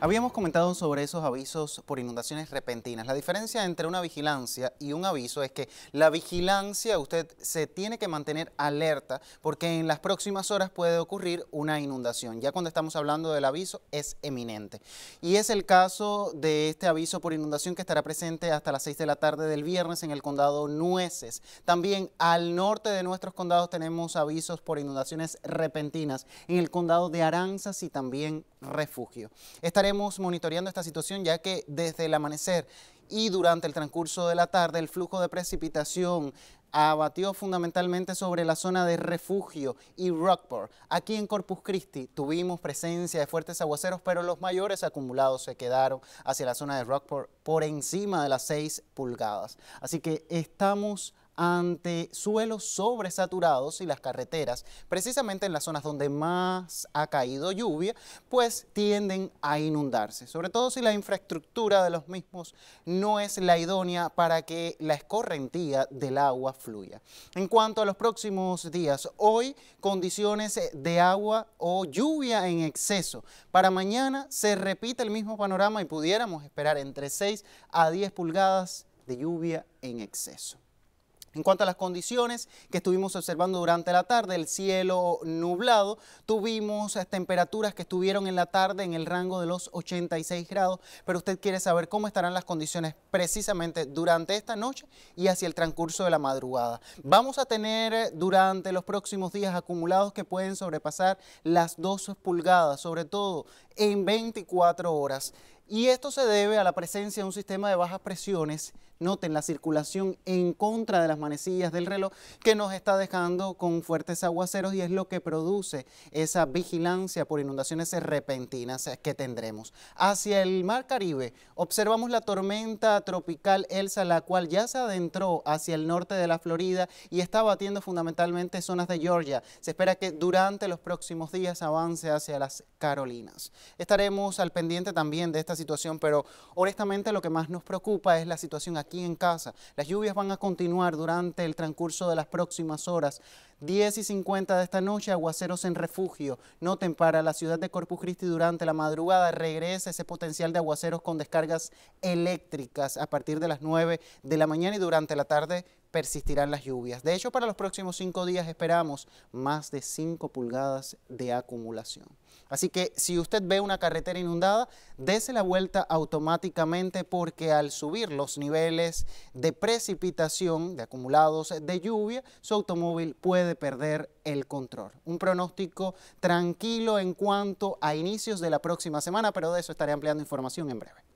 Habíamos comentado sobre esos avisos por inundaciones repentinas. La diferencia entre una vigilancia y un aviso es que la vigilancia usted se tiene que mantener alerta porque en las próximas horas puede ocurrir una inundación. Ya cuando estamos hablando del aviso es eminente. Y es el caso de este aviso por inundación que estará presente hasta las 6 de la tarde del viernes en el condado Nueces. También al norte de nuestros condados tenemos avisos por inundaciones repentinas en el condado de Aranzas y también Refugio. Estaré monitoreando esta situación ya que desde el amanecer y durante el transcurso de la tarde el flujo de precipitación abatió fundamentalmente sobre la zona de refugio y Rockport. Aquí en Corpus Christi tuvimos presencia de fuertes aguaceros, pero los mayores acumulados se quedaron hacia la zona de Rockport por encima de las 6 pulgadas. Así que estamos ante suelos sobresaturados y las carreteras, precisamente en las zonas donde más ha caído lluvia, pues tienden a inundarse, sobre todo si la infraestructura de los mismos no es la idónea para que la escorrentía del agua fluya. En cuanto a los próximos días, hoy condiciones de agua o lluvia en exceso. Para mañana se repite el mismo panorama y pudiéramos esperar entre 6 a 10 pulgadas de lluvia en exceso. En cuanto a las condiciones que estuvimos observando durante la tarde, el cielo nublado, tuvimos eh, temperaturas que estuvieron en la tarde en el rango de los 86 grados, pero usted quiere saber cómo estarán las condiciones precisamente durante esta noche y hacia el transcurso de la madrugada. Vamos a tener eh, durante los próximos días acumulados que pueden sobrepasar las 2 pulgadas, sobre todo en 24 horas. Y esto se debe a la presencia de un sistema de bajas presiones, noten la circulación en contra de las manecillas del reloj, que nos está dejando con fuertes aguaceros y es lo que produce esa vigilancia por inundaciones repentinas que tendremos. Hacia el Mar Caribe observamos la tormenta tropical Elsa, la cual ya se adentró hacia el norte de la Florida y está batiendo fundamentalmente zonas de Georgia. Se espera que durante los próximos días avance hacia las Carolinas. Estaremos al pendiente también de esta situación, pero honestamente lo que más nos preocupa es la situación aquí en casa. Las lluvias van a continuar durante el transcurso de las próximas horas. 10 y 50 de esta noche, aguaceros en refugio. Noten, para la ciudad de Corpus Christi durante la madrugada regresa ese potencial de aguaceros con descargas eléctricas a partir de las 9 de la mañana y durante la tarde persistirán las lluvias. De hecho, para los próximos cinco días esperamos más de 5 pulgadas de acumulación. Así que si usted ve una carretera inundada, dése la vuelta automáticamente porque al subir los niveles de precipitación, de acumulados de lluvia, su automóvil puede perder el control. Un pronóstico tranquilo en cuanto a inicios de la próxima semana, pero de eso estaré ampliando información en breve.